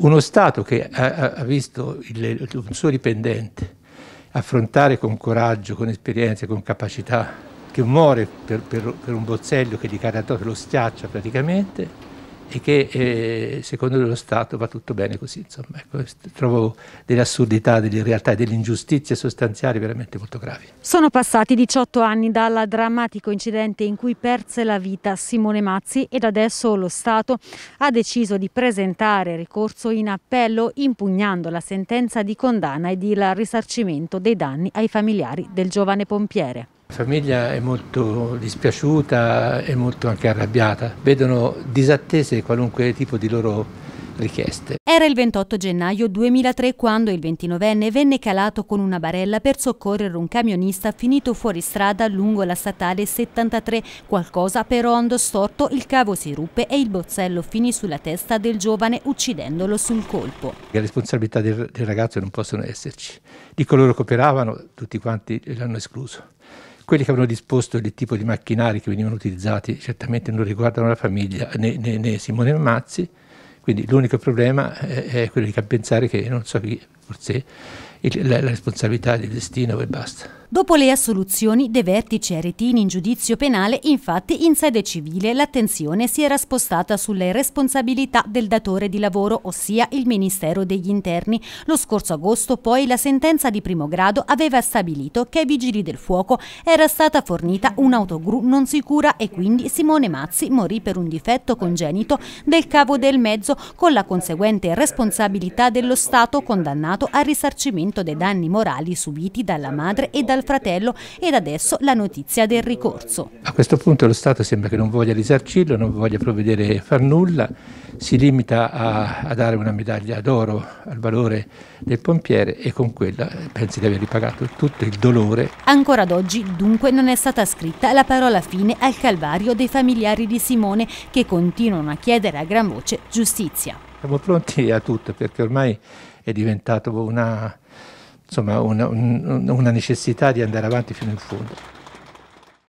Uno Stato che ha, ha visto il, un suo dipendente affrontare con coraggio, con esperienza, con capacità, che muore per, per, per un bozzello che gli cade addosso, lo schiaccia praticamente, e che eh, secondo lo Stato va tutto bene così. Insomma, ecco, trovo delle assurdità, delle realtà e delle ingiustizie sostanziali veramente molto gravi. Sono passati 18 anni dal drammatico incidente in cui perse la vita Simone Mazzi ed adesso lo Stato ha deciso di presentare ricorso in appello impugnando la sentenza di condanna ed il risarcimento dei danni ai familiari del giovane pompiere famiglia è molto dispiaciuta e molto anche arrabbiata. Vedono disattese qualunque tipo di loro richieste. Era il 28 gennaio 2003 quando il 29enne venne calato con una barella per soccorrere un camionista finito fuori strada lungo la statale 73. Qualcosa però andò storto, il cavo si ruppe e il bozzello finì sulla testa del giovane uccidendolo sul colpo. Le responsabilità del, del ragazzo non possono esserci. Di coloro che operavano, tutti quanti l'hanno escluso quelli che avevano disposto il tipo di macchinari che venivano utilizzati certamente non riguardano la famiglia né, né, né Simone Mazzi, quindi l'unico problema è, eh, è quello di pensare che, non so chi, forse la, la responsabilità del destino e basta. Dopo le assoluzioni dei vertici aretini in giudizio penale, infatti, in sede civile l'attenzione si era spostata sulle responsabilità del datore di lavoro, ossia il Ministero degli Interni. Lo scorso agosto, poi, la sentenza di primo grado aveva stabilito che ai vigili del fuoco era stata fornita un'autogru non sicura e quindi Simone Mazzi morì per un difetto congenito del cavo del mezzo, con la conseguente responsabilità dello Stato condannato al risarcimento dei danni morali subiti dalla madre e dal dal fratello ed adesso la notizia del ricorso. A questo punto lo Stato sembra che non voglia risarcirlo, non voglia provvedere a far nulla, si limita a, a dare una medaglia d'oro al valore del pompiere e con quella pensi di aver ripagato tutto il dolore. Ancora ad oggi dunque non è stata scritta la parola fine al calvario dei familiari di Simone che continuano a chiedere a gran voce giustizia. Siamo pronti a tutto perché ormai è diventato una insomma una, una necessità di andare avanti fino in fondo.